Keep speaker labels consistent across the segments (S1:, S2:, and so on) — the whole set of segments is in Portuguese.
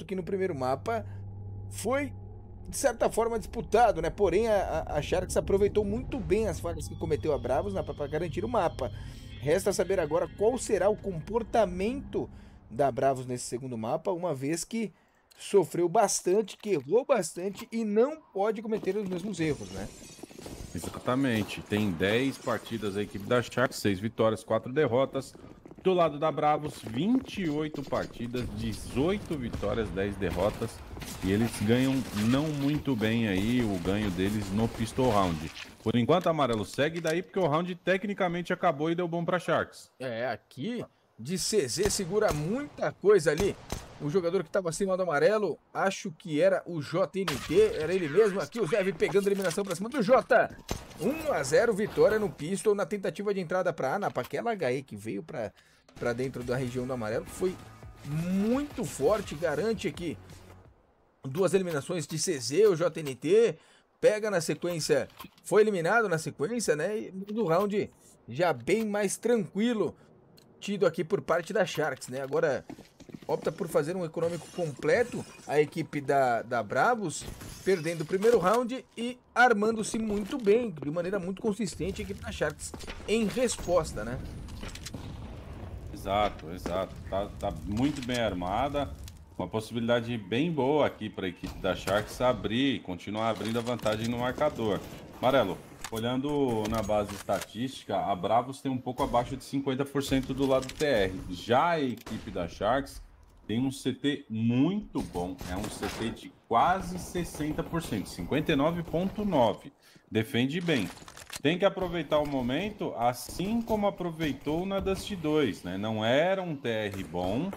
S1: do que no primeiro mapa, foi de certa forma disputado, né? Porém, a, a Sharks aproveitou muito bem as falhas que cometeu a Bravos né? para garantir o mapa. Resta saber agora qual será o comportamento da Bravos nesse segundo mapa, uma vez que sofreu bastante, que errou bastante e não pode cometer os mesmos erros, né?
S2: Exatamente. Tem 10 partidas a equipe da Sharks, 6 vitórias, 4 derrotas. Do lado da Bravos, 28 partidas, 18 vitórias, 10 derrotas. E eles ganham não muito bem aí o ganho deles no pistol round. Por enquanto, Amarelo segue daí, porque o round tecnicamente acabou e deu bom para Sharks.
S1: É, aqui de CZ segura muita coisa ali. O jogador que estava acima do amarelo, acho que era o JNT, era ele mesmo. Aqui o Zev pegando eliminação para cima do Jota. 1 a 0 vitória no pistol na tentativa de entrada para Ana Anapa. Aquela HE que veio para dentro da região do amarelo foi muito forte, garante aqui duas eliminações de CZ, o JNT pega na sequência, foi eliminado na sequência, né? E do round já bem mais tranquilo tido aqui por parte da Sharks, né? Agora opta por fazer um econômico completo a equipe da, da Bravos, perdendo o primeiro round e armando-se muito bem, de maneira muito consistente, a equipe da Sharks em resposta, né?
S2: Exato, exato. Tá, tá muito bem armada. Uma possibilidade bem boa aqui para a equipe da Sharks abrir continuar abrindo a vantagem no marcador. Amarelo, Olhando na base estatística, a Bravos tem um pouco abaixo de 50% do lado TR. Já a equipe da Sharks tem um CT muito bom, é um CT de quase 60%, 59,9%. Defende bem. Tem que aproveitar o momento, assim como aproveitou na Dust 2, né? Não era um TR bom,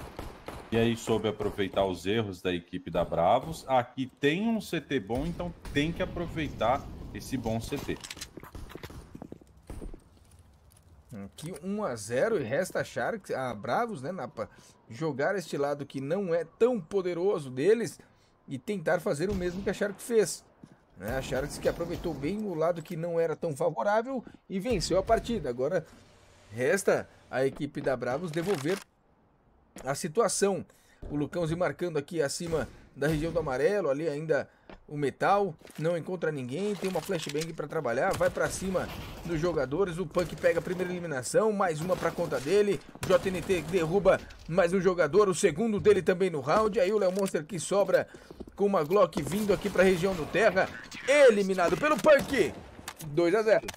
S2: e aí soube aproveitar os erros da equipe da Bravos. Aqui tem um CT bom, então tem que aproveitar esse bom CT.
S1: Aqui 1 a 0 e resta achar que a ah, Bravos, né, Napa, jogar este lado que não é tão poderoso deles e tentar fazer o mesmo que a Shark fez. Né? A Sharks que aproveitou bem o lado que não era tão favorável e venceu a partida. Agora resta a equipe da Bravos devolver a situação. O Lucãozinho marcando aqui acima da região do amarelo, ali ainda o metal, não encontra ninguém, tem uma flashbang para trabalhar, vai para cima dos jogadores, o Punk pega a primeira eliminação, mais uma para conta dele, JNT derruba mais um jogador, o segundo dele também no round, aí o Léo Monster que sobra com uma Glock vindo aqui para a região do Terra, eliminado pelo Punk, 2 a 0.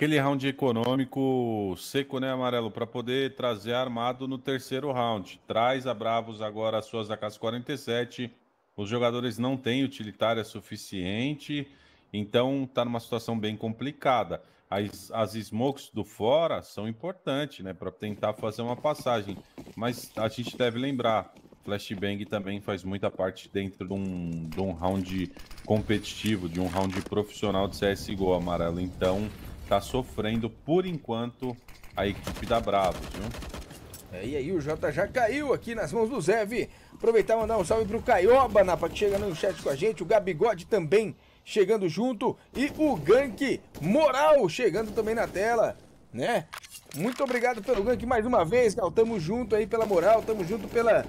S2: Aquele round econômico seco, né, Amarelo? Para poder trazer armado no terceiro round. Traz a Bravos agora as suas ak 47. Os jogadores não têm utilitária suficiente. Então tá numa situação bem complicada. As, as smokes do fora são importantes, né? Para tentar fazer uma passagem. Mas a gente deve lembrar: flashbang também faz muita parte dentro de um, de um round competitivo, de um round profissional de CSGO amarelo. Então tá sofrendo por enquanto a equipe da Bravos, viu? É, e aí o Jota
S1: já caiu aqui nas mãos do Zev. Aproveitar e mandar um salve pro Caioba, Napa, que chega no chat com a gente. O Gabigode também chegando junto. E o Gank Moral chegando também na tela, né? Muito obrigado pelo Gank mais uma vez, Cal. Tamo junto aí pela moral, tamo junto pela...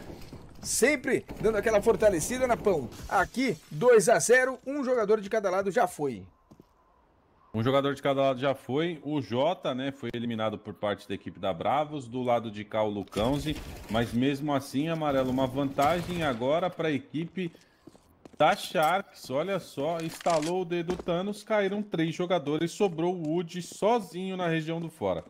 S1: Sempre dando aquela fortalecida na pão. Aqui, 2 a 0 um jogador de cada lado já foi.
S2: Um jogador de cada lado já foi. O Jota, né, foi eliminado por parte da equipe da Bravos. Do lado de cá, o Lucãozi. Mas mesmo assim, amarelo, uma vantagem agora para a equipe da Sharks. Olha só, instalou o dedo Thanos, caíram três jogadores. Sobrou o Woody sozinho na região do fora.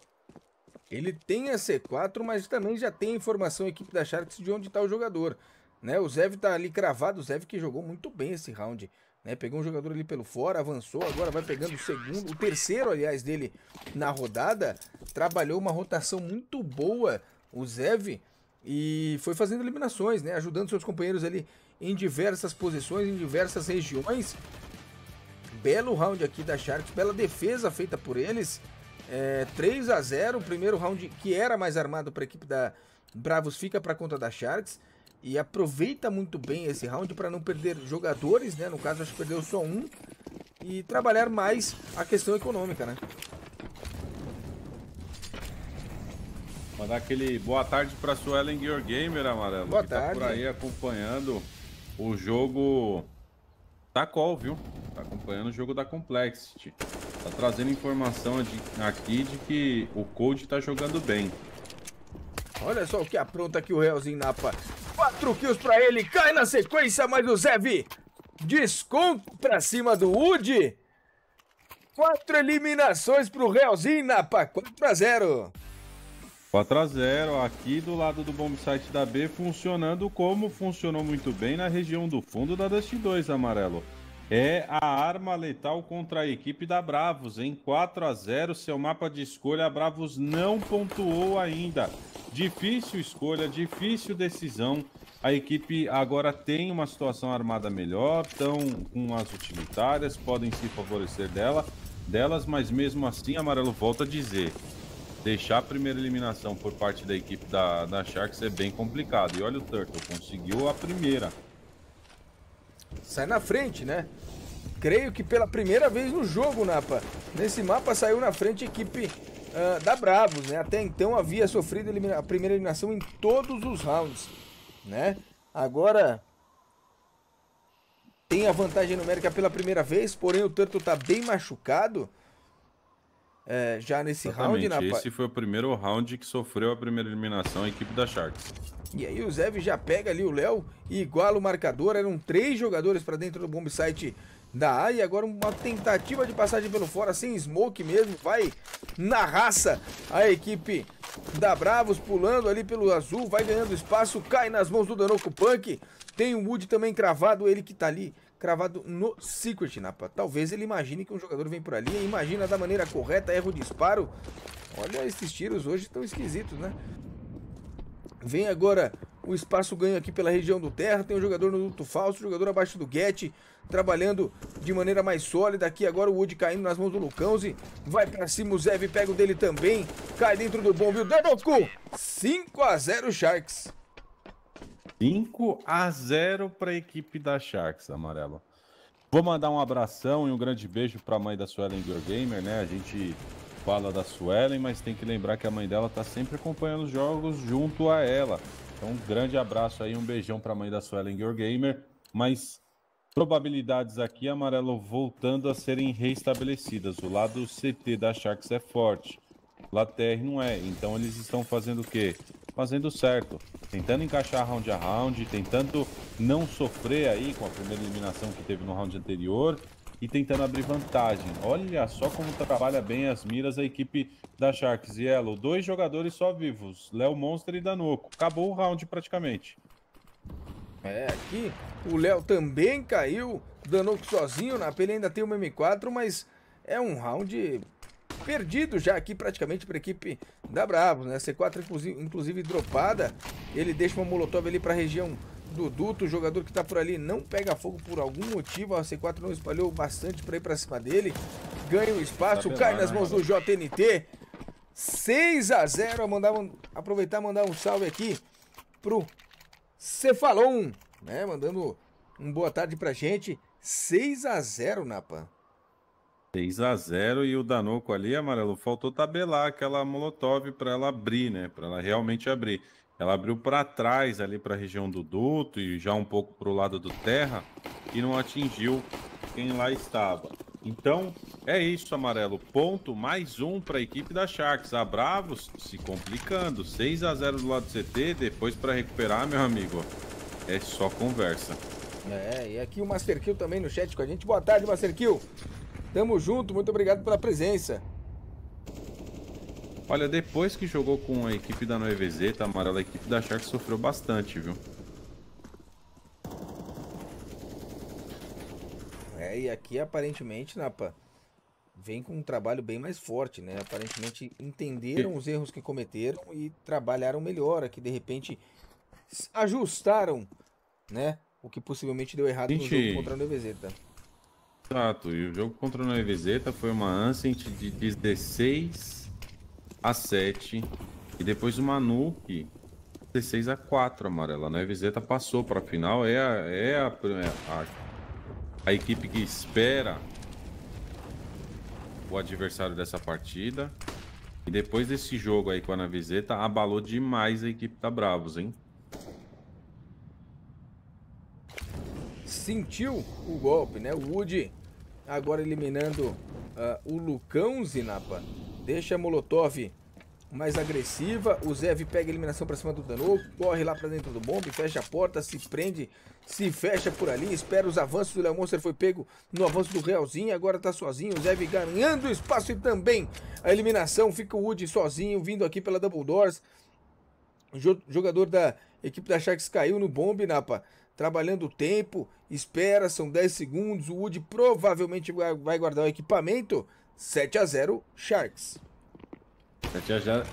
S2: Ele tem a C4, mas também já tem
S1: informação, a equipe da Sharks, de onde está o jogador. Né? O Zev está ali cravado. O Zev que jogou muito bem esse round. Né? Pegou um jogador ali pelo fora, avançou, agora vai pegando o segundo, o terceiro, aliás, dele na rodada. Trabalhou uma rotação muito boa o Zev e foi fazendo eliminações, né? ajudando seus companheiros ali em diversas posições, em diversas regiões. Belo round aqui da Sharks, bela defesa feita por eles. É, 3 a 0 o primeiro round que era mais armado para a equipe da Bravos fica para conta da Sharks e aproveita muito bem esse round para não perder jogadores, né? No caso, acho que perdeu só um. E trabalhar mais a questão econômica, né?
S2: Mandar aquele boa tarde para Suelen Gear Gamer, Amarelo. Boa que tarde. Tá por aí acompanhando o jogo da Call, viu? Tá acompanhando o jogo da Complexity. Tá trazendo informação aqui de que o Cold tá jogando bem.
S1: Olha só o que apronta aqui o Realzinho Napa. Quatro kills pra ele, cai na sequência, mas o Zev desconto pra cima do Woody. Quatro eliminações pro Realzinho Napa, 4 a 0.
S2: 4 a 0 aqui do lado do bombsite site da B, funcionando como funcionou muito bem na região do fundo da Dust 2, amarelo. É a arma letal contra a equipe da Bravos, em 4 a 0 seu mapa de escolha, a Bravos não pontuou ainda. Difícil escolha, difícil decisão. A equipe agora tem uma situação armada melhor, estão com as utilitárias, podem se favorecer dela, delas, mas mesmo assim, Amarelo volta a dizer, deixar a primeira eliminação por parte da equipe da, da Sharks é bem complicado. E olha o Turtle, conseguiu a primeira. Sai na
S1: frente, né? Creio que pela primeira vez no jogo, Napa. Nesse mapa saiu na frente a equipe uh, ah, da Bravos, né? Até então havia sofrido a primeira eliminação em todos os rounds, né? Agora tem a vantagem numérica pela primeira vez, porém o Turtle tá bem machucado. É, já nesse Exatamente. round, na... Esse
S2: foi o primeiro round que sofreu a primeira eliminação a equipe da Sharks.
S1: E aí o Zev já pega ali o Léo e iguala o marcador. Eram três jogadores para dentro do bombsite site da A. E agora uma tentativa de passagem pelo fora, sem smoke mesmo. Vai na raça a equipe da Bravos pulando ali pelo azul. Vai ganhando espaço, cai nas mãos do Danoco Punk. Tem o Wood também cravado, ele que tá ali cravado no Secret, Napa. Talvez ele imagine que um jogador vem por ali, imagina da maneira correta, erra o disparo. Olha, esses tiros hoje estão esquisitos, né? Vem agora o espaço ganho aqui pela região do terra. Tem o um jogador no duto falso, um jogador abaixo do Get, trabalhando de maneira mais sólida. Aqui agora o Wood caindo nas mãos do Lucãozi. Vai pra cima o Zev, pega o dele também. Cai dentro do bom, viu? Deboku! 5x0 Sharks.
S2: 5x0 pra equipe da Sharks, amarela. Vou mandar um abração e um grande beijo pra mãe da Suelen Gamer, né? A gente fala da Suelen, mas tem que lembrar que a mãe dela tá sempre acompanhando os jogos junto a ela. Então, um grande abraço aí, um beijão para a mãe da Suelen Gamer. Mas probabilidades aqui, amarelo voltando a serem reestabelecidas. O lado CT da Sharks é forte, lá TR não é. Então, eles estão fazendo o quê? Fazendo certo, tentando encaixar round a round, tentando não sofrer aí com a primeira eliminação que teve no round anterior e tentando abrir vantagem. Olha só como trabalha bem as miras a equipe da Sharks. E Yellow, dois jogadores só vivos, Léo Monster e Danoco. Acabou o round praticamente. É, aqui o Léo também caiu,
S1: Danoco sozinho, na pele ainda tem uma M4, mas é um round perdido já aqui praticamente para a equipe da Bravos, né? C4 inclusive, inclusive dropada, ele deixa uma molotov ali para a região Duduto, o jogador que tá por ali, não pega fogo por algum motivo. A C4 não espalhou bastante pra ir pra cima dele. Ganha o espaço, tá cai nas né, mãos do JNT. 6 a 0 mandar um, Aproveitar e mandar um salve aqui pro Cefalon, né? Mandando um boa tarde pra gente. 6 a 0 Napa.
S2: 6 a 0 e o Danoco ali, amarelo, faltou tabelar aquela Molotov para ela abrir, né? Para ela realmente abrir. Ela abriu para trás ali para a região do duto e já um pouco para o lado do terra e não atingiu quem lá estava. Então, é isso, amarelo. Ponto mais um para a equipe da Sharks. A Bravos se complicando. 6 a 0 do lado do CT. Depois, para recuperar, meu amigo, é só conversa.
S1: É, e aqui o Master Kill também no chat com a gente. Boa tarde, Master Kill. Tamo junto. Muito obrigado pela presença.
S2: Olha, depois que jogou com a equipe da Noevezeta, tá, amarela, a equipe da Shark sofreu bastante, viu?
S1: É, e aqui aparentemente, Napa, vem com um trabalho bem mais forte, né? Aparentemente entenderam os erros que cometeram e trabalharam melhor. Aqui, de repente, ajustaram, né? O que possivelmente deu errado Gente... no jogo contra a Tá
S2: Exato, e o jogo contra a Noevezeta foi uma Ancient de 16 a 7 e depois uma Nuke 16 a 4 amarela. A né? Nevezeta passou para a final. É, a, é a, é a, a, equipe que espera o adversário dessa partida. E depois desse jogo aí com a Nevezeta, abalou demais a equipe da Bravos, hein? Sentiu o
S1: golpe, né? O Woody agora eliminando uh, o Lucão Zinapa. Deixa a Molotov mais agressiva. O Zev pega a eliminação pra cima do Danou. Corre lá pra dentro do bombe. Fecha a porta. Se prende. Se fecha por ali. Espera os avanços. O Léo Monster foi pego no avanço do Realzinho. Agora tá sozinho. O Zev ganhando espaço e também a eliminação. Fica o Woody sozinho. Vindo aqui pela Double Doors. O jogador da equipe da Sharks caiu no bombe, Napa. Trabalhando o tempo. Espera. São 10 segundos. O Woody provavelmente vai guardar o equipamento. 7 a 0 Sharks.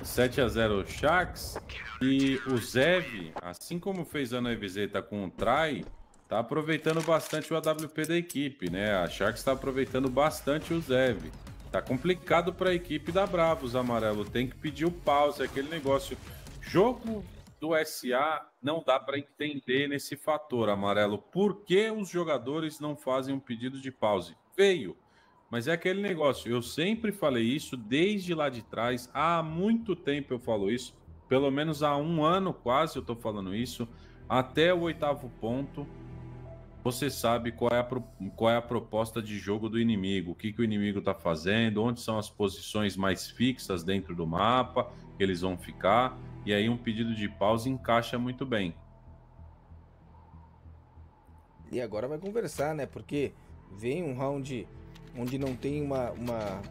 S2: 7 a 0, Sharks. E o Zev, assim como fez a Noivizeta com o Trai, tá aproveitando bastante o AWP da equipe, né? A Sharks está aproveitando bastante o Zev. Tá complicado para a equipe da Bravos, amarelo. Tem que pedir o pause, aquele negócio. Jogo do SA não dá para entender nesse fator, amarelo. Por que os jogadores não fazem um pedido de pause? Veio. Mas é aquele negócio, eu sempre falei isso desde lá de trás, há muito tempo eu falo isso, pelo menos há um ano quase eu estou falando isso, até o oitavo ponto, você sabe qual é a, qual é a proposta de jogo do inimigo, o que, que o inimigo está fazendo, onde são as posições mais fixas dentro do mapa, que eles vão ficar, e aí um pedido de pausa encaixa muito bem.
S1: E agora vai conversar, né? Porque vem um round onde não tem uma, uma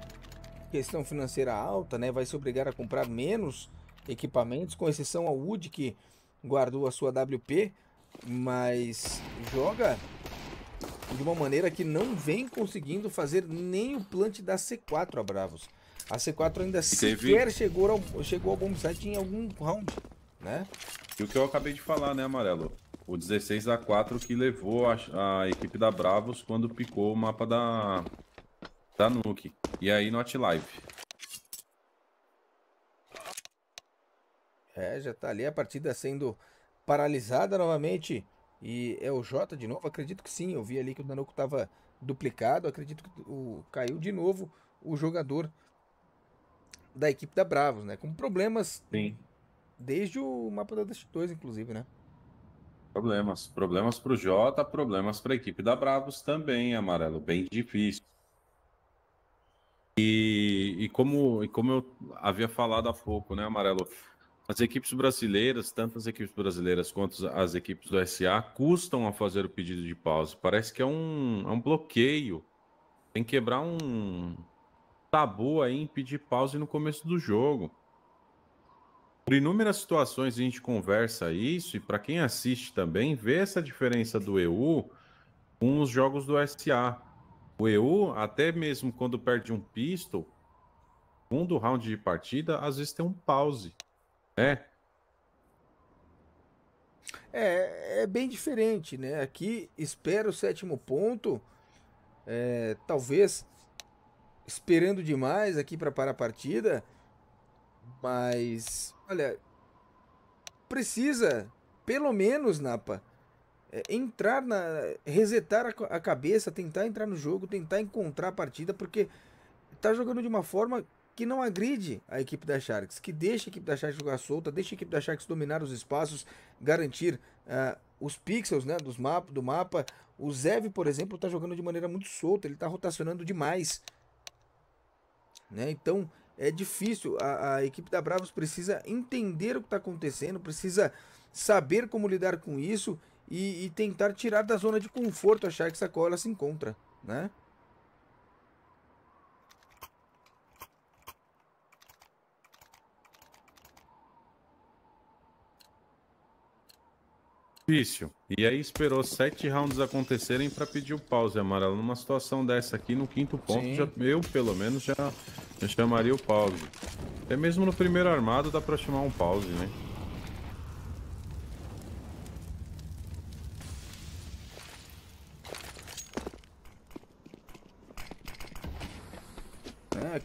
S1: questão financeira alta, né, vai se obrigar a comprar menos equipamentos, com exceção ao Wood que guardou a sua WP, mas joga de uma maneira que não vem conseguindo fazer nem o plant da C4 a Bravos. A C4 ainda
S2: Teve... sequer
S1: chegou ao, chegou ao bombsite em algum round,
S2: né? E o que eu acabei de falar, né, Amarelo? O 16 a 4 que levou a, a equipe da Bravos quando picou o mapa da, da tá Nuke. E aí no Live.
S1: É, já tá ali a partida sendo paralisada novamente. E é o Jota de novo? Acredito que sim. Eu vi ali que o Danuco estava duplicado. Acredito que o, caiu de novo o jogador da equipe da Bravos, né? Com problemas sim. desde o mapa da Dust 2, inclusive, né?
S2: Problemas. Problemas para o Jota, problemas para a equipe da Bravos também, Amarelo. Bem difícil. E, e, como, e como eu havia falado há pouco, né, Amarelo? As equipes brasileiras, tanto as equipes brasileiras quanto as equipes do SA, custam a fazer o pedido de pausa. Parece que é um, é um bloqueio. Tem que quebrar um tabu aí em pedir pausa no começo do jogo. Por inúmeras situações a gente conversa isso, e para quem assiste também, vê essa diferença do EU com os jogos do SA. O EU, até mesmo quando perde um pistol, segundo round de partida, às vezes tem um pause, né?
S1: É, é bem diferente, né? Aqui espera o sétimo ponto, é, talvez esperando demais aqui para parar a partida, mas olha, precisa, pelo menos, Napa, é, entrar na. resetar a, a cabeça, tentar entrar no jogo, tentar encontrar a partida, porque tá jogando de uma forma que não agride a equipe da Sharks, que deixa a equipe da Sharks jogar solta, deixa a equipe da Sharks dominar os espaços, garantir uh, os pixels né, dos map, do mapa. O Zev, por exemplo, está jogando de maneira muito solta, ele está rotacionando demais. Né? Então é difícil, a, a equipe da Bravos precisa entender o que está acontecendo, precisa saber como lidar com isso e, e tentar tirar da zona de conforto, achar que essa cola se encontra, né?
S2: difícil. E aí esperou sete rounds acontecerem para pedir o pause, amarelo. Numa situação dessa aqui, no quinto ponto, já, eu pelo menos já, já, chamaria o pause. Até mesmo no primeiro armado dá para chamar um pause, né?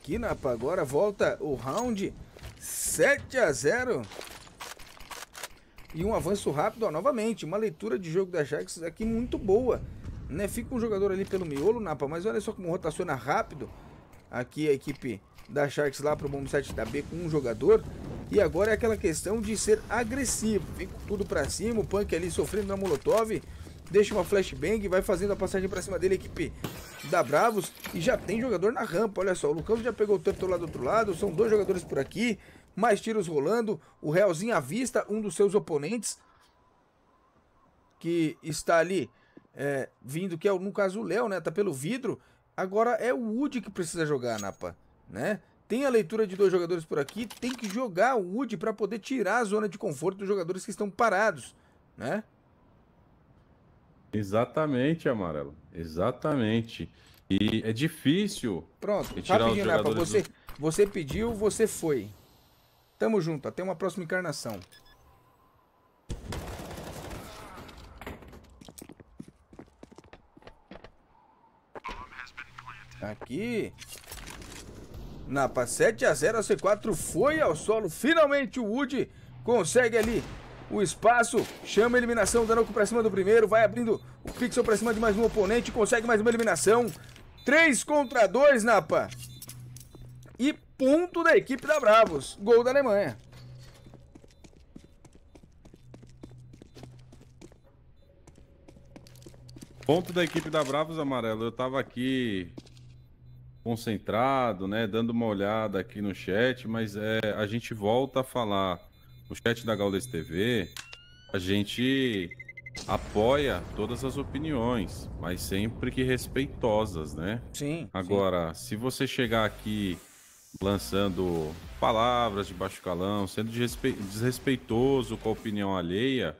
S1: aqui, Napa. Agora volta o round 7 a 0 e um avanço rápido, ó, novamente, uma leitura de jogo da Jax aqui muito boa, né? Fica um jogador ali pelo miolo, Napa, mas olha só como rotaciona rápido aqui a equipe da Sharks lá para o bom 7 da B com um jogador. E agora é aquela questão de ser agressivo, tudo para cima, o Punk ali sofrendo na Molotov, deixa uma flashbang, vai fazendo a passagem pra cima dele, equipe da Bravos, e já tem jogador na rampa, olha só, o Lucão já pegou o tanto lá do outro lado, são dois jogadores por aqui, mais tiros rolando, o Realzinho avista um dos seus oponentes, que está ali é, vindo, que é no caso o Léo, né, tá pelo vidro, agora é o Woody que precisa jogar, Napa, né, tem a leitura de dois jogadores por aqui, tem que jogar o Woody para poder tirar a zona de conforto dos jogadores que estão parados, né?
S2: Exatamente, Amarelo. Exatamente. E é difícil. Pronto, rapidinho, Rafa. Você, do...
S1: você pediu, você foi. Tamo junto, até uma próxima encarnação. Aqui. Napa 7 a 0 a C4 foi ao solo. Finalmente o Wood consegue ali o espaço, chama a eliminação, Danoco para cima do primeiro, vai abrindo o Pixel para cima de mais um oponente, consegue mais uma eliminação. 3 contra 2, Napa. E ponto da equipe da Bravos. Gol da Alemanha.
S2: Ponto da equipe da Bravos Amarelo. Eu tava aqui concentrado, né, dando uma olhada aqui no chat, mas é, a gente volta a falar no chat da Gaules TV, a gente apoia todas as opiniões, mas sempre que respeitosas, né?
S1: Sim. Agora,
S2: sim. se você chegar aqui lançando palavras de baixo calão, sendo desrespeitoso com a opinião alheia,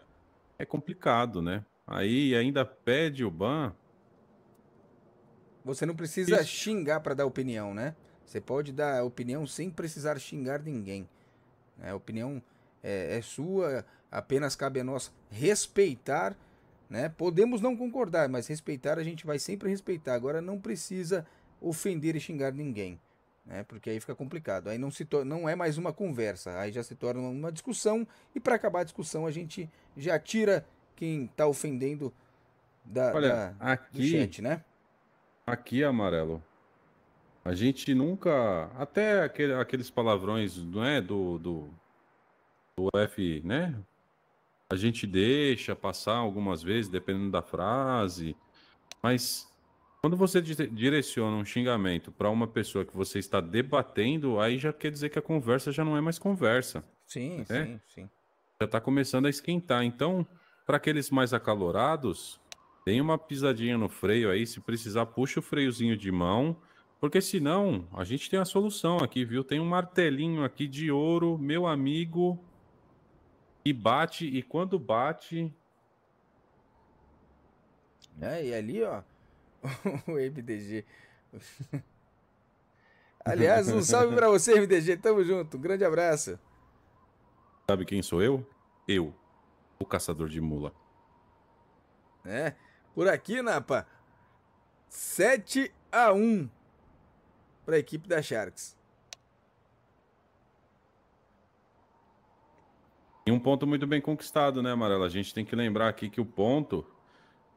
S2: é complicado, né? Aí ainda pede o ban.
S1: Você não precisa Isso. xingar para dar opinião, né? Você pode dar opinião sem precisar xingar ninguém. É, opinião é, é sua, apenas cabe a nós respeitar, né? Podemos não concordar, mas respeitar a gente vai sempre respeitar. Agora não precisa ofender e xingar ninguém, né? Porque aí fica complicado. Aí não se não é mais uma conversa, aí já se torna uma discussão e para acabar a discussão a gente já tira quem está ofendendo da, Olha, da,
S2: aqui, chat, né? Aqui, amarelo. A gente nunca. Até aquele, aqueles palavrões, é? Do, do o F, né? A gente deixa passar algumas vezes, dependendo da frase, mas quando você direciona um xingamento para uma pessoa que você está debatendo, aí já quer dizer que a conversa já não é mais conversa.
S1: Sim, né? sim, sim.
S2: Já está começando a esquentar. Então, para aqueles mais acalorados, tem uma pisadinha no freio aí, se precisar, puxa o freiozinho de mão, porque senão a gente tem a solução aqui, viu? Tem um martelinho aqui de ouro, meu amigo, e bate, e quando bate. É, e ali, ó.
S1: o MDG. Aliás, um salve para você, MDG. Tamo junto. Um grande abraço.
S2: Sabe quem sou eu? Eu, o caçador de mula.
S1: É, por aqui, Napa. 7 a 1 para a equipe da Sharks.
S2: E um ponto muito bem conquistado, né, Amarela? A gente tem que lembrar aqui que o ponto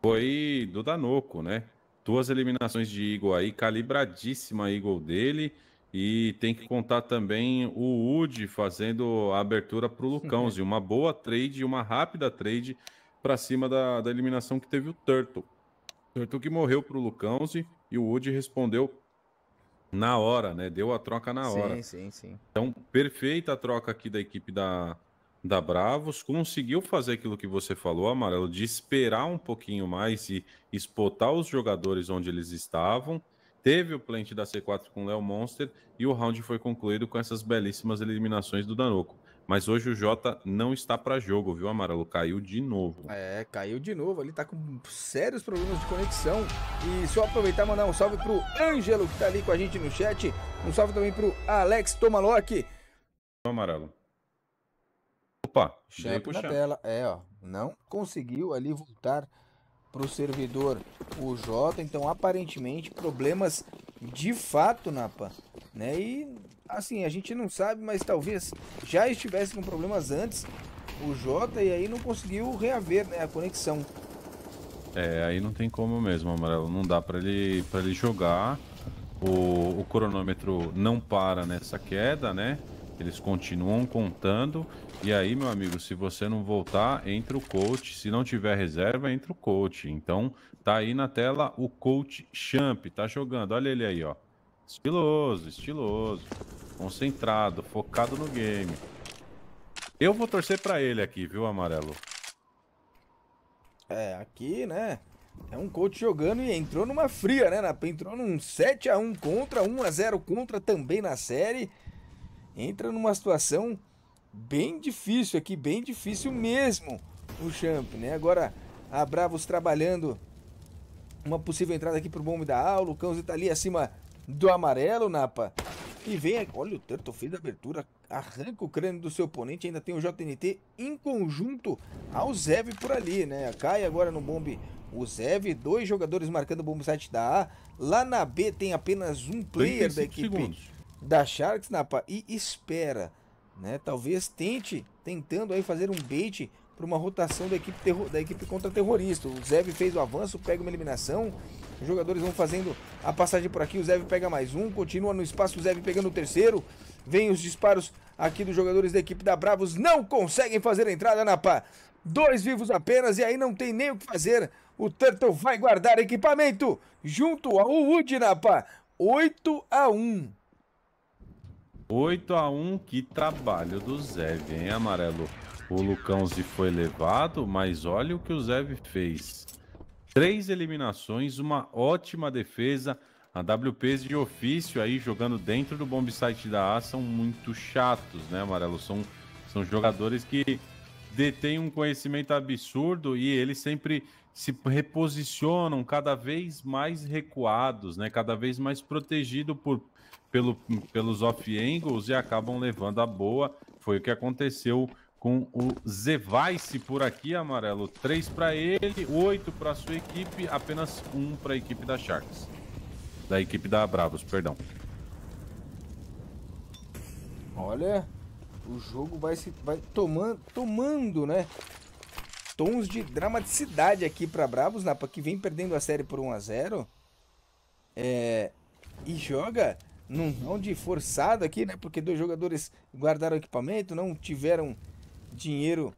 S2: foi do Danoco, né? Duas eliminações de Eagle aí, calibradíssima Eagle dele. E tem que contar também o Udi fazendo a abertura para o Lucãozinho. Uma boa trade, uma rápida trade para cima da, da eliminação que teve o Turtle. Turtle que morreu para o Lucãozinho e o Udi respondeu na hora, né? Deu a troca na hora. Sim, sim, sim. Então, perfeita a troca aqui da equipe da, da Bravos, conseguiu fazer aquilo que você falou, Amarelo, de esperar um pouquinho mais e espotar os jogadores onde eles estavam. Teve o plant da C4 com o Léo Monster e o round foi concluído com essas belíssimas eliminações do Danoco. Mas hoje o Jota não está para jogo, viu, Amarelo? Caiu de novo.
S1: É, caiu de novo. Ele está com sérios problemas de conexão. E só aproveitar e mandar um salve pro Ângelo, que está ali com a gente no chat. Um salve também pro Alex
S2: Tomaloc. Amarelo. Opa, champ na tela.
S1: É, ó, não conseguiu ali voltar pro servidor o J, então aparentemente problemas de fato, Napa, né? E assim, a gente não sabe, mas talvez já estivesse com problemas antes o J e aí não conseguiu reaver né, a conexão.
S2: É, aí não tem como mesmo, Amarelo, não dá para ele, pra ele jogar, o, o cronômetro não para nessa queda, né? Eles continuam contando. E aí, meu amigo, se você não voltar, entra o coach. Se não tiver reserva, entra o coach. Então, tá aí na tela o coach Champ. Tá jogando. Olha ele aí, ó. Estiloso, estiloso. Concentrado, focado no game. Eu vou torcer para ele aqui, viu, Amarelo?
S1: É, aqui, né? É um coach jogando e entrou numa fria, né, Napa? Entrou num 7x1 contra, 1x0 contra também na série entra numa situação bem difícil aqui, bem difícil mesmo o Champ, né? Agora a Bravos trabalhando uma possível entrada aqui pro bombe da aula, o Cãozinho tá ali acima do amarelo, Napa. E vem, olha o Turtle fez da abertura, arranca o crânio do seu oponente, ainda tem o JNT em conjunto ao Zev por ali, né? Cai agora no bombe o Zev, dois jogadores marcando o bombe site da A. Lá na B tem apenas um player da equipe. Segundos da Sharks, Napa, e espera, né? Talvez tente, tentando aí fazer um bait para uma rotação da equipe, da equipe contra-terrorista. O Zev fez o avanço, pega uma eliminação. Os jogadores vão fazendo a passagem por aqui. O Zev pega mais um, continua no espaço. O Zev pegando o terceiro. Vem os disparos aqui dos jogadores da equipe da Bravos. Não conseguem fazer a entrada na pá. Dois vivos apenas e aí não tem nem o que fazer. O Turtle vai guardar equipamento junto ao Wood na pá. 8 a 1.
S2: 8 a 1 que trabalho do Zé, hein, amarelo? O Lucão se foi levado, mas olha o que o Zé fez. Três eliminações, uma ótima defesa. A WPs de ofício aí jogando dentro do bombsite da A são muito chatos, né, Amarelo? São, são jogadores que detêm um conhecimento absurdo e eles sempre se reposicionam cada vez mais recuados, né? Cada vez mais protegido por pelo, pelos off-angles e acabam levando a boa. Foi o que aconteceu com o Zevice por aqui, amarelo. 3 para ele, 8 para sua equipe, apenas 1 para a equipe da Sharks. Da equipe da Bravos, perdão.
S1: Olha, o jogo vai se vai tomando, tomando, né? Tons de dramaticidade aqui para Bravos, Napa, que vem perdendo a série por 1 a 0. É, e joga num onde forçado aqui, né? Porque dois jogadores guardaram equipamento, não tiveram dinheiro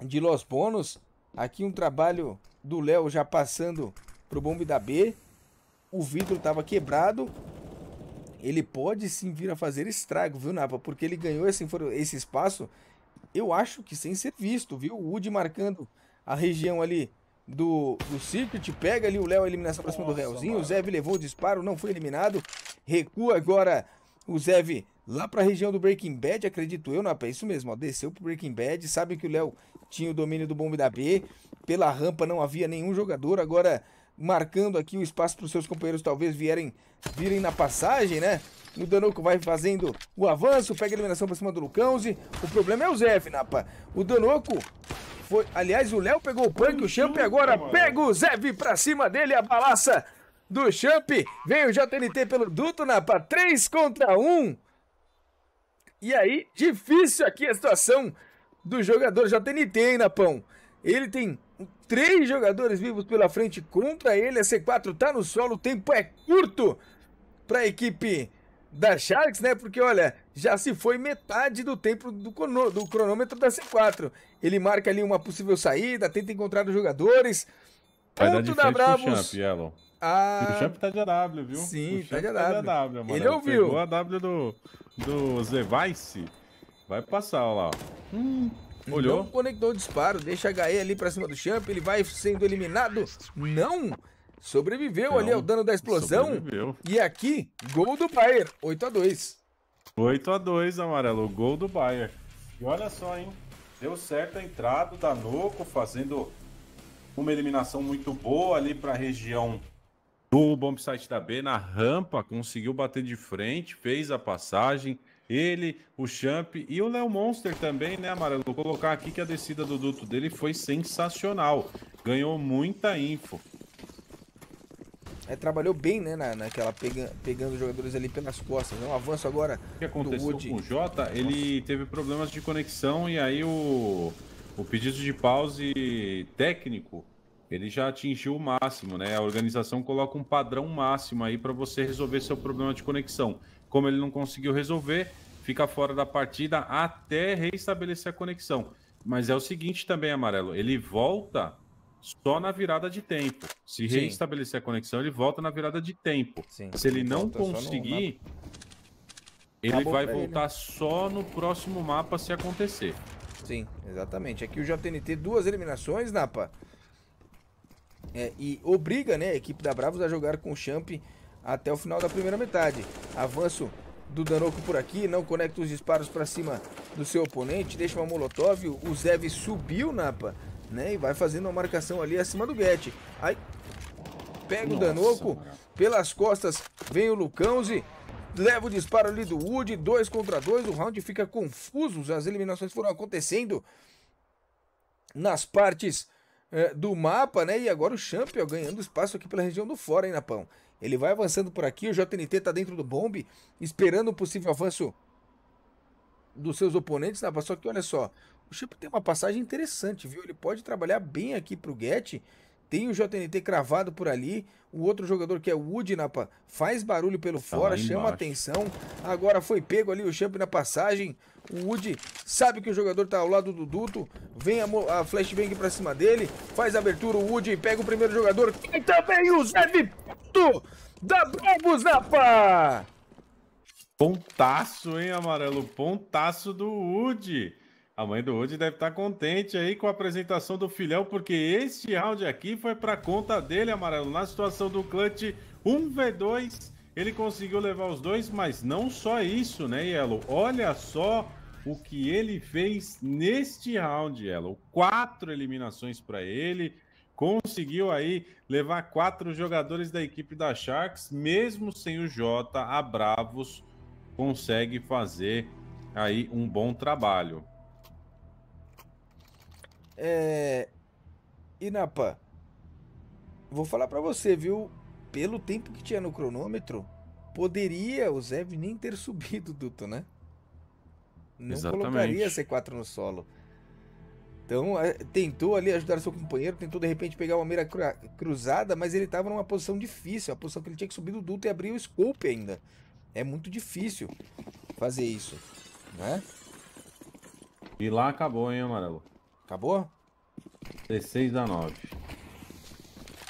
S1: de los bônus. Aqui um trabalho do Léo já passando pro bombe da B. O vidro estava quebrado. Ele pode sim vir a fazer estrago, viu, Napa? Porque ele ganhou esse, esse espaço, eu acho que sem ser visto, viu? O Woody marcando a região ali do, do circuit, pega ali o Léo, eliminação pra cima do Réuzinho, o Zev levou o disparo, não foi eliminado, Recua agora o Zev lá para a região do Breaking Bad, acredito eu, não é isso mesmo, ó, desceu pro Breaking Bad, sabe que o Léo tinha o domínio do bombe da B, pela rampa não havia nenhum jogador, agora marcando aqui o espaço para os seus companheiros talvez vierem, virem na passagem, né? O Danoco vai fazendo o avanço, pega a eliminação para cima do Lucãozi. O problema é o Zev Napa. O Danoco foi... Aliás, o Léo pegou o punk, o champ, e agora pega o Zev para cima dele, a balaça do Champ. Vem o JNT pelo duto, Napa. 3 contra 1. E aí, difícil aqui a situação do jogador JNT, hein, Napão? Ele tem três jogadores vivos pela frente contra ele. A C4 tá no solo, o tempo é curto para a equipe da Sharks, né? Porque olha, já se foi metade do tempo do, crono, do cronômetro da C4. Ele marca ali uma possível saída, tenta encontrar os jogadores.
S2: Vai Ponto da Bravos. Champ,
S1: ah, o Champ
S2: tá de AW,
S1: viu? Sim, tá, tá de AW. Tá de AW mano. Ele ouviu. Pegou a
S2: W do, do Zevice. Vai passar, olha lá. Hum, olhou. Não
S1: conectou o disparo, deixa a HE ali pra cima do Champ, ele vai sendo eliminado. Não! Sobreviveu não, ali ao dano da explosão. Sobreviveu.
S2: E aqui, gol do Bayer, 8x2. 8x2, amarelo, gol do Bayer. E olha só, hein? Deu certo a entrada da Noco, fazendo uma eliminação muito boa ali para a região do bombsite da B na rampa, conseguiu bater de frente, fez a passagem. Ele, o Champ e o Léo Monster também, né, Amarelo? Vou colocar aqui que a descida do duto dele foi sensacional. Ganhou muita info.
S1: É, trabalhou bem, né, na, naquela pega, pegando os jogadores ali pelas costas. Né? Um avanço agora. O que aconteceu com o
S2: Jota? Ele teve problemas de conexão e aí o, o pedido de pause técnico ele já atingiu o máximo, né? A organização coloca um padrão máximo aí para você resolver seu problema de conexão. Como ele não conseguiu resolver, fica fora da partida até reestabelecer a conexão. Mas é o seguinte também, Amarelo, ele volta só na virada de tempo. Se Sim. reestabelecer a conexão, ele volta na virada de tempo. Sim. Se ele, ele não conseguir, no... ele Acabou vai voltar ele. só no próximo mapa se acontecer. Sim, exatamente. Aqui o JNT,
S1: duas eliminações, Napa é, e obriga né, a equipe da Bravos a jogar com o Champ até o final da primeira metade. Avanço do Danoco por aqui, não conecta os disparos para cima do seu oponente, deixa uma molotov, o Zev subiu, Napa, né, e vai fazendo uma marcação ali acima do Guete. Aí pega Nossa, o Danoco, mano. pelas costas vem o Lucãozi, leva o disparo ali do Wood, dois contra dois, o round fica confuso, as eliminações foram acontecendo nas partes é, do mapa, né? E agora o Champion ganhando espaço aqui pela região do fora, hein, Napão? Ele vai avançando por aqui, o JNT tá dentro do bombe, esperando um possível avanço dos seus oponentes, Napa. Só que olha só, o Champion tem uma passagem interessante, viu? Ele pode trabalhar bem aqui pro Getty. Tem o JNT cravado por ali. O outro jogador que é o Woodnapa faz barulho pelo tá fora, chama atenção. Agora foi pego ali o Champ na passagem. O Wood sabe que o jogador tá ao lado do Duto. Vem a, a flashbang pra cima dele. Faz a abertura, o Wood pega o primeiro jogador. E também o Zé Vito
S2: da Brabus Napa! Pontaço, hein, Amarelo? Pontaço do Wood. A mãe do Woody deve estar tá contente aí com a apresentação do filhão, porque este round aqui foi para conta dele, Amarelo. Na situação do clutch 1v2, ele conseguiu levar os dois, mas não só isso, né, Yellow? Olha só o que ele fez neste round, Yellow. Quatro eliminações para ele. Conseguiu aí levar quatro jogadores da equipe da Sharks, mesmo sem o Jota, a Bravos consegue fazer aí um bom trabalho.
S1: É... Inapa, vou falar para você, viu? Pelo tempo que tinha no cronômetro, poderia o Zev nem ter subido, Duto, né? Não Exatamente. colocaria C4 no solo. Então, é, tentou ali ajudar seu companheiro, tentou de repente pegar uma mira cruzada, mas ele estava numa posição difícil, a posição que ele tinha que subir do duto e abrir o scope ainda. É muito difícil fazer
S2: isso, né? E lá acabou, hein, Amarelo? Acabou? 16 da 9.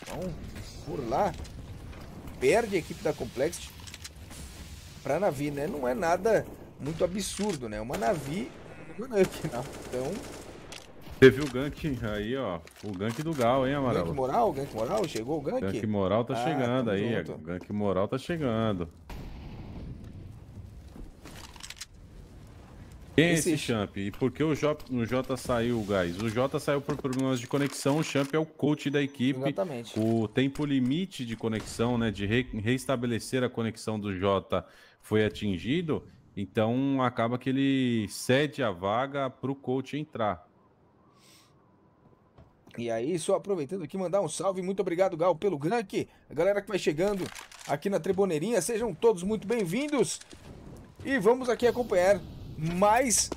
S1: Então, por lá, perde a equipe da Complexity para navio né? Não é nada muito absurdo, né? É uma navio no final. Né? Então.
S2: Teve o gank aí, ó. O gank do Gal, hein, Amarelo? Gank
S1: moral? Gank moral? Chegou o gank? Gank moral tá ah, chegando aí. Junto.
S2: Gank moral tá chegando. Quem é esse champ? E por que o Jota, o J saiu, guys? O Jota saiu por problemas de conexão, o champ é o coach da equipe. Exatamente. O tempo limite de conexão, né, de re reestabelecer a conexão do Jota foi atingido, então acaba que ele cede a vaga para o coach entrar.
S1: E aí, só aproveitando aqui, mandar um salve. Muito obrigado, Gal, pelo gank. A galera que vai chegando aqui na Triboneirinha, sejam todos muito bem-vindos. E vamos aqui acompanhar mais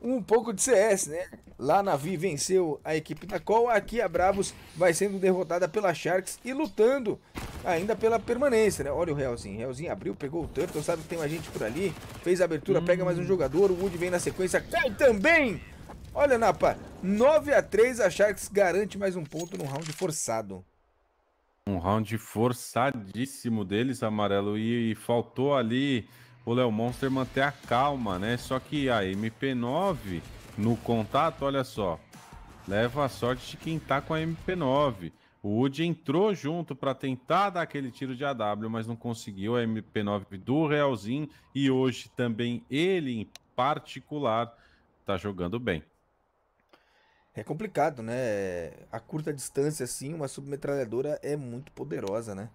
S1: um pouco de CS, né? Lá na Vi venceu a equipe da Col, aqui a Bravos vai sendo derrotada pela Sharks e lutando ainda pela permanência, né? Olha o Realzinho, Realzinho abriu, pegou o Turtle, sabe que tem um gente por ali, fez a abertura, hum. pega mais um hum. jogador, o Wood vem na sequência, cai também! Olha, Napa, 9 a 3 a Sharks garante mais um ponto no round forçado.
S2: Um round forçadíssimo deles, Amarelo, e, e faltou ali o Léo Monster manter a calma, né? Só que a MP9 no contato, olha só, leva a sorte de quem tá com a MP9. O Woody entrou junto para tentar dar aquele tiro de AW, mas não conseguiu. A MP9 do Realzinho e hoje também ele em particular tá jogando bem.
S1: É complicado, né? A curta distância, assim, uma submetralhadora é muito poderosa, né?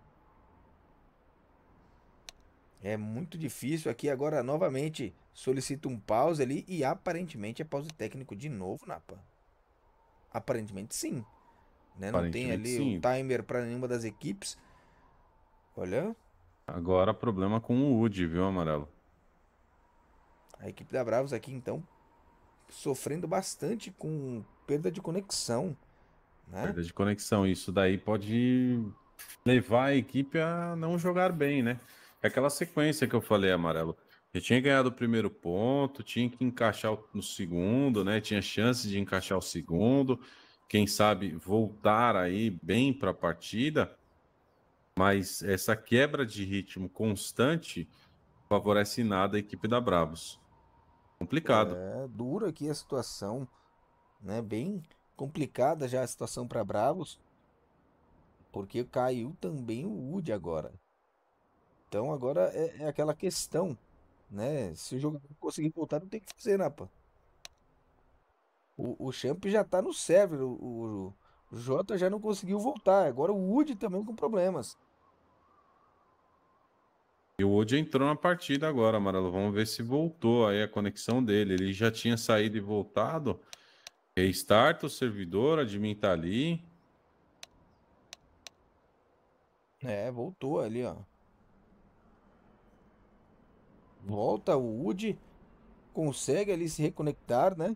S1: É muito difícil aqui agora novamente. Solicita um pause ali e aparentemente é pause técnico de novo, Napa. Aparentemente sim. Né? Não tem ali sim. um timer para nenhuma das equipes. Olha.
S2: Agora problema com o Wood, viu, Amarelo?
S1: A equipe da Bravos aqui então sofrendo bastante com perda de
S2: conexão. Né? Perda de conexão, isso daí pode levar a equipe a não jogar bem, né? É aquela sequência que eu falei, amarelo. Já tinha ganhado o primeiro ponto, tinha que encaixar no segundo, né? Tinha chance de encaixar o segundo, quem sabe voltar aí bem para a partida. Mas essa quebra de ritmo constante favorece nada a equipe da Bravos Complicado.
S1: É, dura aqui a situação, né? Bem complicada já a situação para Bravos porque caiu também o Wood agora. Então agora é, é aquela questão, né? Se o jogador conseguir voltar, não tem o que fazer, Napa. Né, o, o Champ já tá no server, o, o Jota já não conseguiu voltar. Agora o Wood também com problemas.
S2: E o Wood entrou na partida agora, Amarelo. Vamos ver se voltou aí a conexão dele. Ele já tinha saído e voltado. Restart o servidor, admin tá ali. É, voltou
S1: ali, ó volta, o Woody consegue ali se reconectar, né?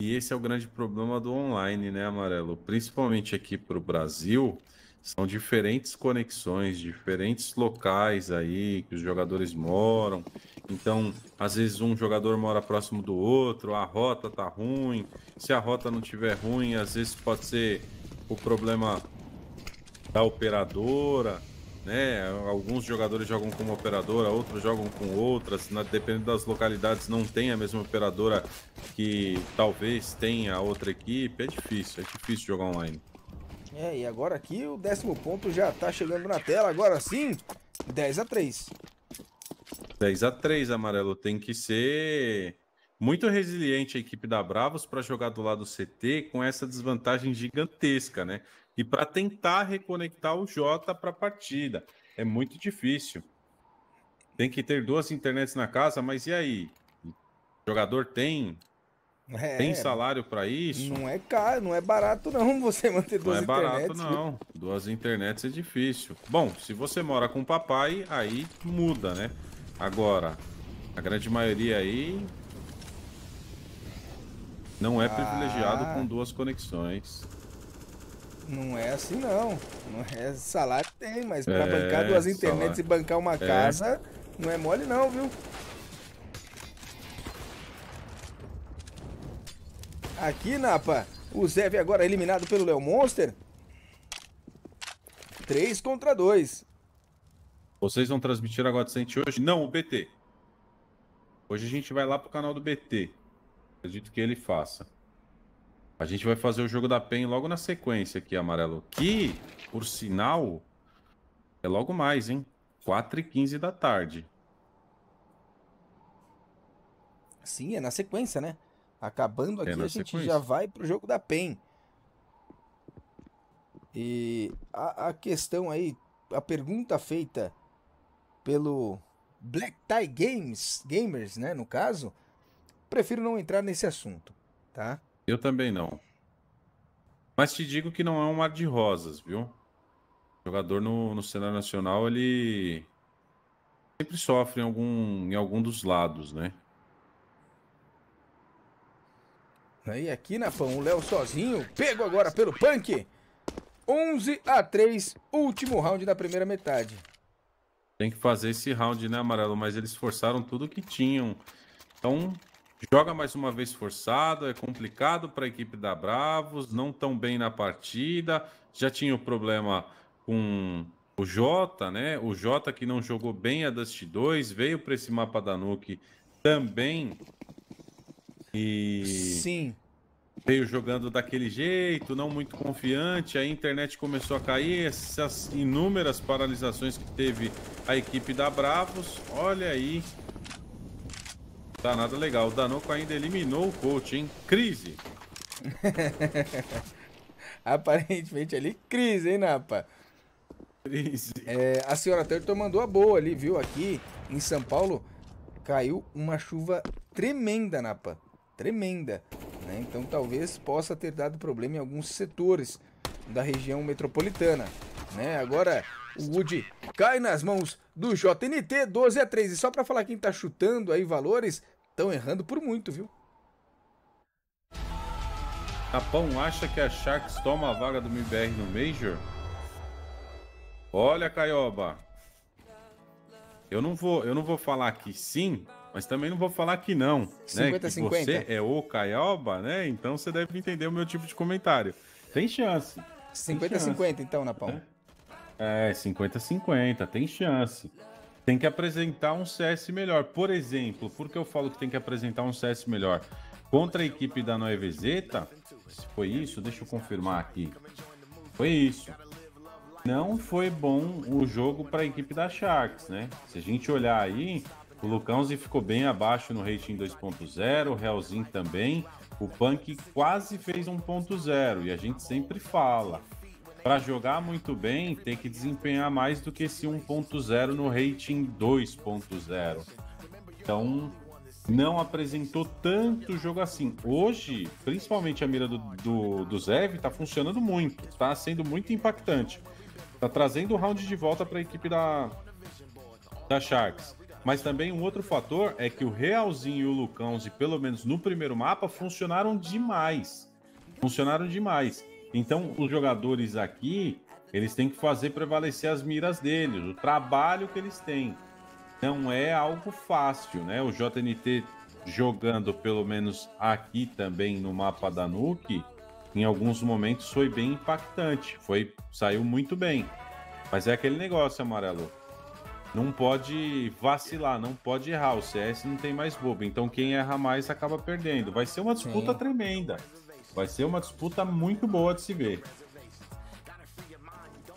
S2: E esse é o grande problema do online, né, Amarelo? Principalmente aqui para o Brasil, são diferentes conexões, diferentes locais aí que os jogadores moram. Então, às vezes um jogador mora próximo do outro, a rota tá ruim. Se a rota não tiver ruim, às vezes pode ser o problema da operadora né? Alguns jogadores jogam com uma operadora, outros jogam com outras. Na, né? dependendo das localidades, não tem a mesma operadora que talvez tenha a outra equipe. É difícil, é difícil jogar online.
S1: É, e agora aqui o décimo ponto já tá chegando na tela. Agora sim, 10 a 3
S2: 10 a 3 Amarelo. Tem que ser muito resiliente a equipe da Bravos para jogar do lado do CT com essa desvantagem gigantesca, né? e para tentar reconectar o Jota para a partida. É muito difícil. Tem que ter duas internets na casa, mas e aí? O jogador tem
S1: é, tem salário
S2: para isso? Não
S1: é caro, não é barato não você manter duas internets. Não é barato internets, né? não.
S2: Duas internets é difícil. Bom, se você mora com o papai, aí muda, né? Agora, a grande maioria aí não é privilegiado ah. com duas conexões.
S1: Não é assim, não. não é, salário tem, mas para é, bancar duas internets salário. e bancar uma é. casa, não é mole não, viu? Aqui, Napa, o Zev é agora eliminado pelo Léo Monster. 3 contra
S2: 2. Vocês vão transmitir agora decente hoje? Não, o BT. Hoje a gente vai lá pro canal do BT. Acredito que ele faça. A gente vai fazer o jogo da PEN logo na sequência aqui, amarelo. Que, por sinal, é logo mais, hein? 4 e 15 da tarde.
S1: Sim, é na sequência, né? Acabando é aqui, é a gente sequência. já vai pro jogo da PEN. E a, a questão aí, a pergunta feita pelo Black Tie Games, Gamers, né, no caso, prefiro não entrar nesse assunto, tá?
S2: Eu também não. Mas te digo que não é um mar de rosas, viu? O jogador no, no cenário nacional, ele sempre sofre em algum, em algum dos lados, né?
S1: Aí aqui na pão, o Léo sozinho, pego agora pelo punk. 11 a 3, último round da primeira metade.
S2: Tem que fazer esse round, né, Amarelo? Mas eles forçaram tudo o que tinham. Então, Joga mais uma vez forçado, é complicado para a equipe da Bravos, não tão bem na partida. Já tinha o problema com o Jota, né? O Jota que não jogou bem a Dust 2, veio para esse mapa da Nuke também. E. Sim. Veio jogando daquele jeito, não muito confiante. A internet começou a cair, essas inúmeras paralisações que teve a equipe da Bravos. Olha aí Tá nada legal. O Danoco ainda eliminou o coach, hein? Crise. Aparentemente ali, crise, hein, Napa? Crise.
S1: É, a senhora Turtle mandou a boa ali, viu? Aqui em São Paulo caiu uma chuva tremenda, Napa. Tremenda. Né? Então talvez possa ter dado problema em alguns setores da região metropolitana. Né? Agora o Woody cai nas mãos do JNT 12 a 3. E só para falar quem tá chutando aí valores, Estão errando por muito, viu?
S2: Capão acha que a Sharks toma a vaga do MBR no Major? Olha, Caioba. Eu não vou, eu não vou falar que sim, mas também não vou falar que não, 50, né? você é o Caioba, né? Então você deve entender o meu tipo de comentário. Tem chance. 50 50 então, Napão. É, 50 50, tem chance. Tem que apresentar um CS melhor. Por exemplo, por que eu falo que tem que apresentar um CS melhor? Contra a equipe da Nova foi isso? Deixa eu confirmar aqui. Foi isso. Não foi bom o jogo para a equipe da Sharks, né? Se a gente olhar aí, o Lucãozi ficou bem abaixo no rating 2.0, o Realzinho também. O Punk quase fez 1.0 e a gente sempre fala para jogar muito bem, tem que desempenhar mais do que esse 1.0 no rating 2.0. Então, não apresentou tanto jogo assim. Hoje, principalmente a mira do, do, do Zev tá funcionando muito, tá sendo muito impactante. Tá trazendo o round de volta para a equipe da, da Sharks. Mas também um outro fator é que o Realzinho e o Lucãozinho, pelo menos no primeiro mapa, funcionaram demais. Funcionaram demais. Então, os jogadores aqui, eles têm que fazer prevalecer as miras deles, o trabalho que eles têm. Não é algo fácil, né? O JNT jogando, pelo menos aqui também no mapa da Nuke, em alguns momentos foi bem impactante, foi saiu muito bem. Mas é aquele negócio, amarelo. Não pode vacilar, não pode errar. O CS não tem mais bobo. Então quem erra mais acaba perdendo. Vai ser uma disputa Sim. tremenda. Vai ser uma disputa muito boa de se ver.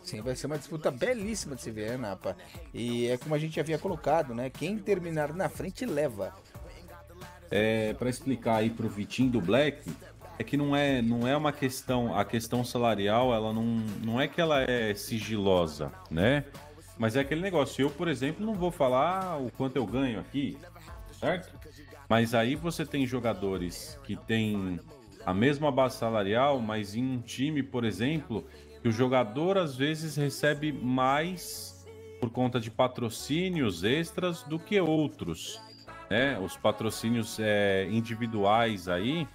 S2: Sim, vai ser uma disputa belíssima
S1: de se ver, né, Napa? E é como a gente havia colocado, né? Quem terminar na frente leva.
S2: É, para explicar aí pro Vitinho do Black, é que não é, não é uma questão, a questão salarial, ela não, não é que ela é sigilosa, né? Mas é aquele negócio, eu, por exemplo, não vou falar o quanto eu ganho aqui, certo? Mas aí você tem jogadores que têm a mesma base salarial, mas em um time, por exemplo, que o jogador às vezes recebe mais por conta de patrocínios extras do que outros. Né? Os patrocínios é, individuais aí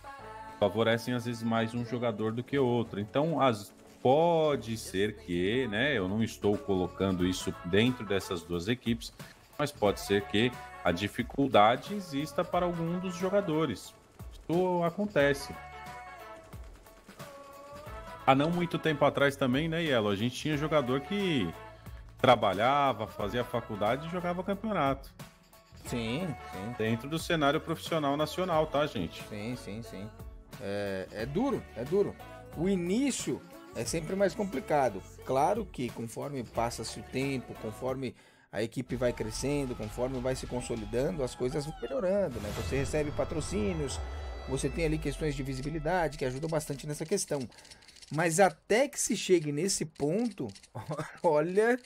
S2: favorecem às vezes mais um jogador do que outro. Então, as, pode ser que, né? Eu não estou colocando isso dentro dessas duas equipes, mas pode ser que a dificuldade exista para algum dos jogadores. Isso acontece há ah, não muito tempo atrás também, né, Yelo? A gente tinha jogador que trabalhava, fazia faculdade e jogava campeonato. Sim, sim. Dentro do cenário profissional nacional, tá, gente? Sim, sim, sim. É, é duro, é
S1: duro. O início é sempre mais complicado. Claro que conforme passa-se o tempo, conforme a equipe vai crescendo, conforme vai se consolidando, as coisas vão melhorando, né? Você recebe patrocínios, você tem ali questões de visibilidade que ajudam bastante nessa questão. Mas até que se chegue nesse ponto, olha,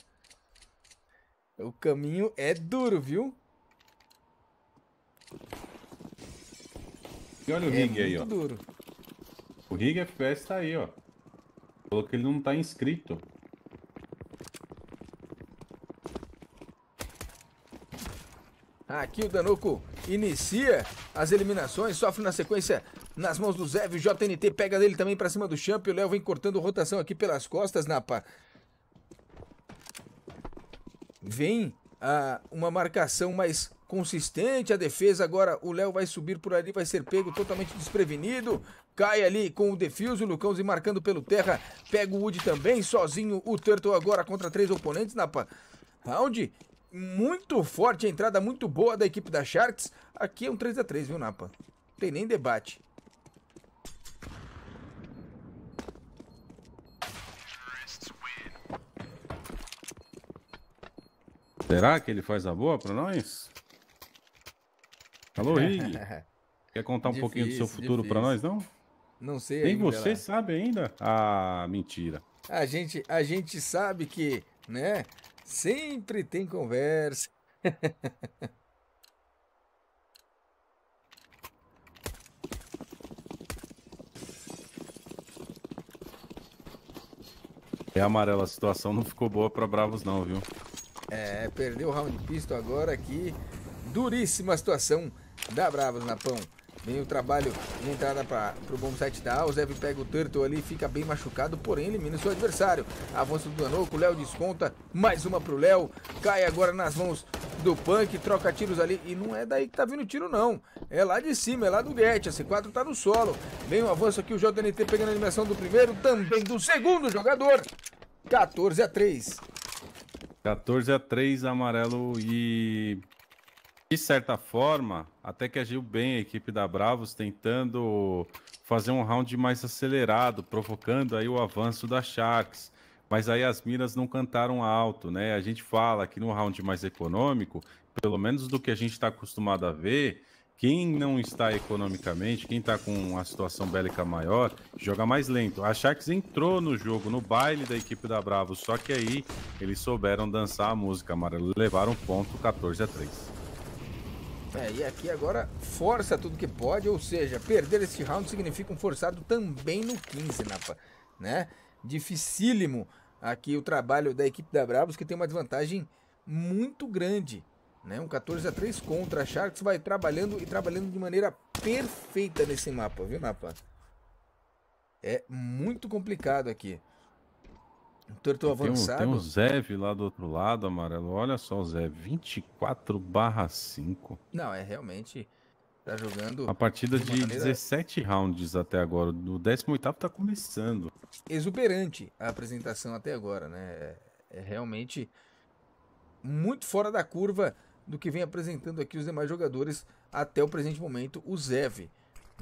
S1: o caminho é duro, viu?
S2: E olha o é rig aí, ó. Duro. O rig é FPS tá aí, ó. Falou que ele não tá inscrito. Aqui o Danuco
S1: inicia as eliminações, sofre na sequência nas mãos do Zé, o JNT pega dele também para cima do Champ. O Léo vem cortando rotação aqui pelas costas, Napa. Vem ah, uma marcação mais consistente a defesa. Agora o Léo vai subir por ali, vai ser pego totalmente desprevenido. Cai ali com o defuse, o Lucãozinho marcando pelo terra. Pega o Wood também, sozinho o Turtle agora contra três oponentes, Napa. Round muito forte, a entrada muito boa da equipe da Sharks. Aqui é um 3x3, viu, Napa? Tem nem debate.
S2: Será que ele faz a boa pra nós? Alô, Rig? Quer contar um difícil, pouquinho do seu futuro para pra nós, não? Não sei. Nem você sabe ainda? Ah, mentira.
S1: A gente, a gente sabe que, né? Sempre tem conversa.
S2: É amarela, a situação não ficou boa para Bravos não, viu?
S1: É, perdeu o round pistol agora aqui. Duríssima situação da Bravos Napão. Vem o trabalho de entrada para o bom site da O Zev pega o Turtle ali, fica bem machucado, porém elimina seu adversário. avança do Danoco, Léo desconta, mais uma pro Léo. Cai agora nas mãos do Punk, troca tiros ali. E não é daí que tá vindo o tiro, não. É lá de cima, é lá do Get. A C4 tá no solo. Vem o avanço aqui, o JNT pegando a animação do primeiro, também do segundo jogador. 14 a 3.
S2: 14 a 3 amarelo e de certa forma, até que agiu bem a equipe da Bravos tentando fazer um round mais acelerado, provocando aí o avanço da Sharks. Mas aí as miras não cantaram alto, né? A gente fala que no round mais econômico, pelo menos do que a gente está acostumado a ver, quem não está economicamente, quem está com uma situação bélica maior, joga mais lento. A Sharks entrou no jogo, no baile da equipe da Bravo, só que aí eles souberam dançar a música amarelo, levaram ponto 14 a 3.
S1: É, e aqui agora força tudo que pode, ou seja, perder este round significa um forçado também no 15, Napa, né? Dificílimo aqui o trabalho da equipe da Bravos, que tem uma desvantagem muito grande né? Um 14 a 3 contra a Sharks vai trabalhando e trabalhando de maneira perfeita nesse mapa, viu, Napa? É muito complicado aqui. Um torto avançado. Tem, um, um
S2: Zev lá do outro lado, amarelo. Olha só o Zev, 24 barra 5.
S1: Não, é realmente... Tá jogando... A partida de, de maneira...
S2: 17 rounds até agora. O 18º tá começando.
S1: Exuberante a apresentação até agora, né? É, é realmente muito fora da curva do que vem apresentando aqui os demais jogadores até o presente momento, o Zev.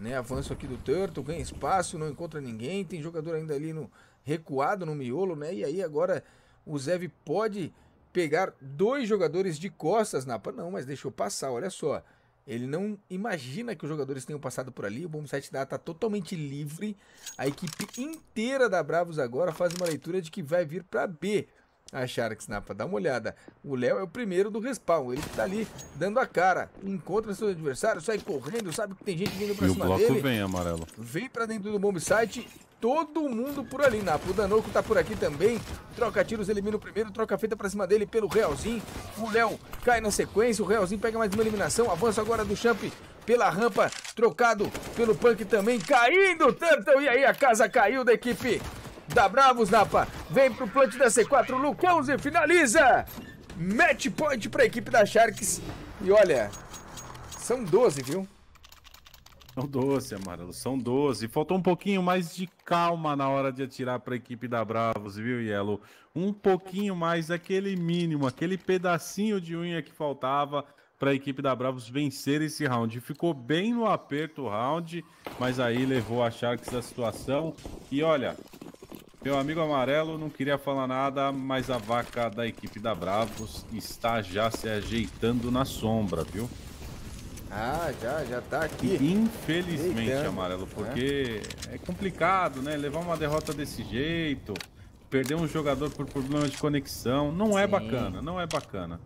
S1: Né, avanço aqui do Turtle, ganha espaço, não encontra ninguém, tem jogador ainda ali no recuado no miolo, né? E aí agora o Zev pode pegar dois jogadores de costas na não, mas deixou passar, olha só. Ele não imagina que os jogadores tenham passado por ali. O bom Site está totalmente livre. A equipe inteira da Bravos agora faz uma leitura de que vai vir para B a Sharks Napa. Dá uma olhada. O Léo é o primeiro do respawn. Ele tá ali dando a cara. Encontra seu adversário, sai correndo, sabe que tem gente vindo pra e cima dele. E o bloco vem, amarelo. Vem pra dentro do bomb site. Todo mundo por ali, Napa. O Danoco tá por aqui também. Troca tiros, elimina o primeiro. Troca feita pra cima dele pelo Realzinho. O Léo cai na sequência. O Realzinho pega mais uma eliminação. Avança agora do Champ pela rampa, trocado pelo Punk também, caindo, Turtle, e aí a casa caiu da equipe Dá bravos, Napa. Vem pro plant da C4, Lucão e finaliza. Match point pra equipe da Sharks. E olha, são
S2: 12, viu? São 12, Amarelo, são 12. Faltou um pouquinho mais de calma na hora de atirar para a equipe da Bravos, viu, Yellow? Um pouquinho mais, aquele mínimo, aquele pedacinho de unha que faltava para a equipe da Bravos vencer esse round. Ficou bem no aperto o round, mas aí levou a Sharks a situação. E olha, meu amigo amarelo não queria falar nada, mas a vaca da equipe da Bravos está já se ajeitando na sombra, viu? Ah,
S1: já, já tá aqui.
S2: Infelizmente, amarelo, porque é. é complicado, né? Levar uma derrota desse jeito, perder um jogador por problema de conexão, não é Sim. é bacana, não é bacana.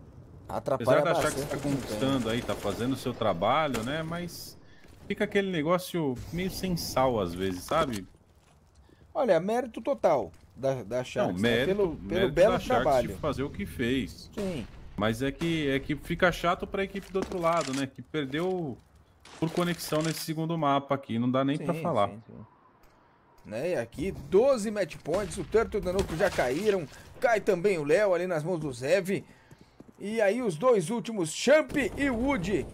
S2: Atrapalha Apesar de achar que você tá conquistando aí, tá fazendo o seu trabalho, né? Mas fica aquele negócio meio sem sal às vezes, sabe?
S1: Olha, mérito total da, da Sharks. Não, né? mérito, né? pelo, pelo mérito belo trabalho.
S2: fazer o que fez. Sim. Mas é que, é que fica chato para a equipe do outro lado, né? Que perdeu por conexão nesse segundo mapa aqui. Não dá nem para falar. Né?
S1: E aqui 12 match points. O Turtle e o Danuco já caíram. Cai também o Léo ali nas mãos do Zev. E aí os dois últimos, Champ e Wood.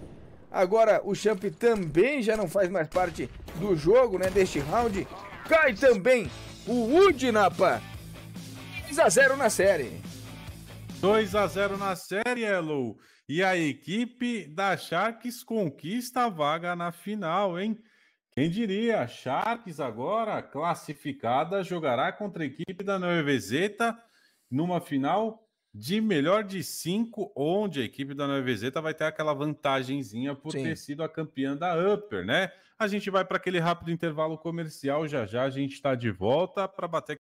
S1: Agora o Champ também já não faz mais parte do jogo, né? Deste round. Cai também o Udinapa. Napa. 2 a 0 na série.
S2: 2 a 0 na série, Elo. E a equipe da Sharks conquista a vaga na final, hein? Quem diria? Sharks agora classificada jogará contra a equipe da Novezeta numa final de melhor de cinco, onde a equipe da Novezeta vai ter aquela vantagenzinha por Sim. ter sido a campeã da Upper, né? A gente vai para aquele rápido intervalo comercial. Já já a gente está de volta para bater